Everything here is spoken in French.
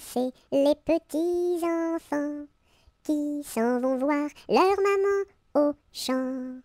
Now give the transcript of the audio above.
c'est les petits enfants qui s'en vont voir leur maman au champ.